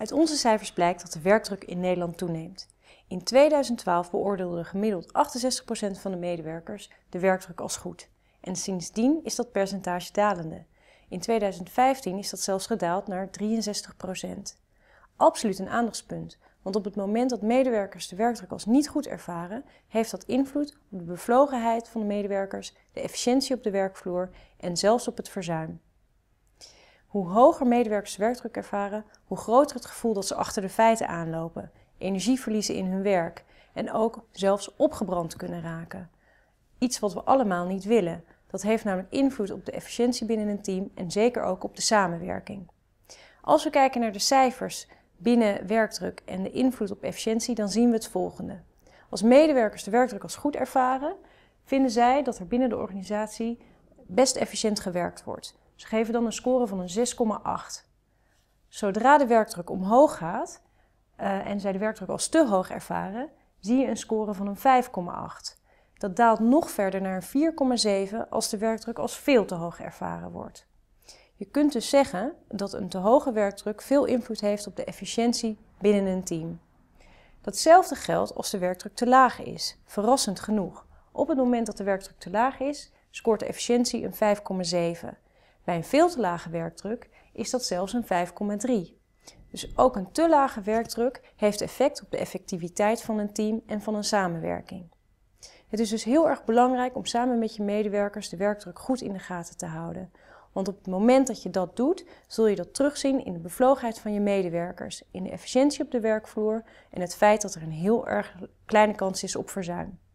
Uit onze cijfers blijkt dat de werkdruk in Nederland toeneemt. In 2012 beoordeelde gemiddeld 68% van de medewerkers de werkdruk als goed. En sindsdien is dat percentage dalende. In 2015 is dat zelfs gedaald naar 63%. Absoluut een aandachtspunt, want op het moment dat medewerkers de werkdruk als niet goed ervaren, heeft dat invloed op de bevlogenheid van de medewerkers, de efficiëntie op de werkvloer en zelfs op het verzuim. Hoe hoger medewerkers werkdruk ervaren, hoe groter het gevoel dat ze achter de feiten aanlopen, energie verliezen in hun werk en ook zelfs opgebrand kunnen raken. Iets wat we allemaal niet willen. Dat heeft namelijk invloed op de efficiëntie binnen een team en zeker ook op de samenwerking. Als we kijken naar de cijfers binnen werkdruk en de invloed op efficiëntie, dan zien we het volgende. Als medewerkers de werkdruk als goed ervaren, vinden zij dat er binnen de organisatie best efficiënt gewerkt wordt. Ze geven dan een score van een 6,8. Zodra de werkdruk omhoog gaat eh, en zij de werkdruk als te hoog ervaren, zie je een score van een 5,8. Dat daalt nog verder naar een 4,7 als de werkdruk als veel te hoog ervaren wordt. Je kunt dus zeggen dat een te hoge werkdruk veel invloed heeft op de efficiëntie binnen een team. Datzelfde geldt als de werkdruk te laag is, verrassend genoeg. Op het moment dat de werkdruk te laag is, scoort de efficiëntie een 5,7. Bij een veel te lage werkdruk is dat zelfs een 5,3. Dus ook een te lage werkdruk heeft effect op de effectiviteit van een team en van een samenwerking. Het is dus heel erg belangrijk om samen met je medewerkers de werkdruk goed in de gaten te houden. Want op het moment dat je dat doet, zul je dat terugzien in de bevlogenheid van je medewerkers, in de efficiëntie op de werkvloer en het feit dat er een heel erg kleine kans is op verzuim.